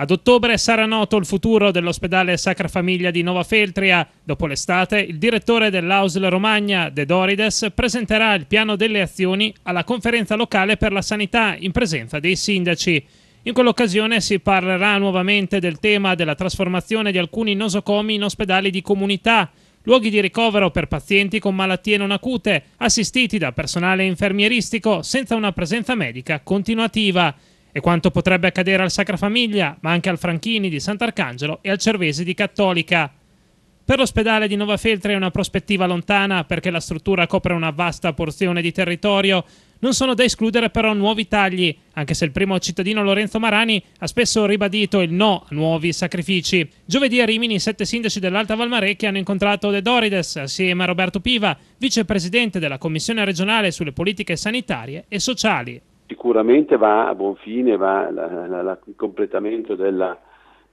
Ad ottobre sarà noto il futuro dell'ospedale Sacra Famiglia di Nova Feltria. Dopo l'estate, il direttore dell'Ausl Romagna, De Dorides, presenterà il piano delle azioni alla conferenza locale per la sanità in presenza dei sindaci. In quell'occasione si parlerà nuovamente del tema della trasformazione di alcuni nosocomi in ospedali di comunità, luoghi di ricovero per pazienti con malattie non acute, assistiti da personale infermieristico senza una presenza medica continuativa e quanto potrebbe accadere al Sacra Famiglia, ma anche al Franchini di Sant'Arcangelo e al Cervese di Cattolica. Per l'ospedale di Nova Feltre è una prospettiva lontana perché la struttura copre una vasta porzione di territorio. Non sono da escludere però nuovi tagli, anche se il primo cittadino Lorenzo Marani ha spesso ribadito il no a nuovi sacrifici. Giovedì a Rimini i sette sindaci dell'Alta Valmarecchia hanno incontrato De Dorides assieme a Roberto Piva, vicepresidente della Commissione regionale sulle politiche sanitarie e sociali sicuramente va a buon fine va la, la, la, il completamento della,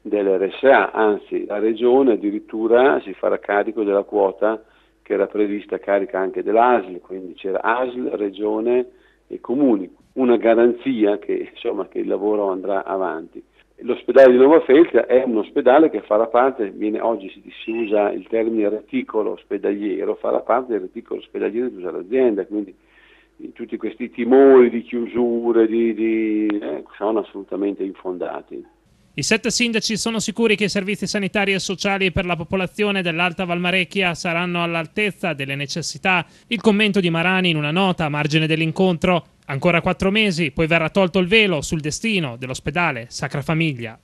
dell'RSA, anzi la Regione addirittura si farà carico della quota che era prevista a carica anche dell'ASL, quindi c'era ASL, Regione e Comuni, una garanzia che, insomma, che il lavoro andrà avanti. L'ospedale di Nuova Feltria è un ospedale che farà parte, viene, oggi si, si, usa il termine reticolo ospedaliero, farà parte del reticolo ospedaliero di tutta l'azienda, quindi tutti questi timori di chiusure di, di, eh, sono assolutamente infondati. I sette sindaci sono sicuri che i servizi sanitari e sociali per la popolazione dell'Alta Valmarecchia saranno all'altezza delle necessità. Il commento di Marani in una nota a margine dell'incontro. Ancora quattro mesi, poi verrà tolto il velo sul destino dell'ospedale Sacra Famiglia